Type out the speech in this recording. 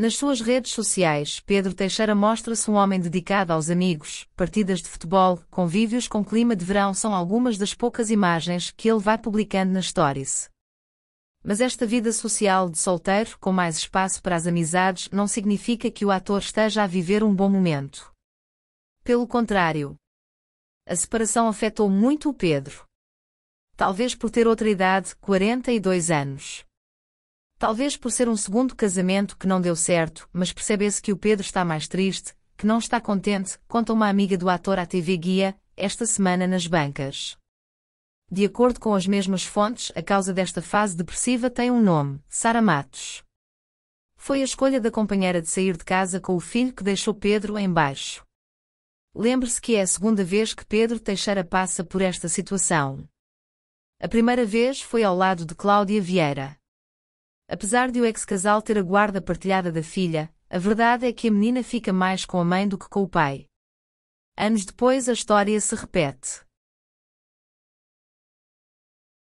Nas suas redes sociais, Pedro Teixeira mostra-se um homem dedicado aos amigos, partidas de futebol, convívios com clima de verão são algumas das poucas imagens que ele vai publicando na Stories. Mas esta vida social de solteiro, com mais espaço para as amizades, não significa que o ator esteja a viver um bom momento. Pelo contrário. A separação afetou muito o Pedro. Talvez por ter outra idade, 42 anos. Talvez por ser um segundo casamento que não deu certo, mas percebe-se que o Pedro está mais triste, que não está contente, conta uma amiga do ator à TV Guia, esta semana nas bancas. De acordo com as mesmas fontes, a causa desta fase depressiva tem um nome: Sara Matos. Foi a escolha da companheira de sair de casa com o filho que deixou Pedro em baixo. Lembre-se que é a segunda vez que Pedro Teixeira passa por esta situação. A primeira vez foi ao lado de Cláudia Vieira. Apesar de o ex-casal ter a guarda partilhada da filha, a verdade é que a menina fica mais com a mãe do que com o pai. Anos depois a história se repete.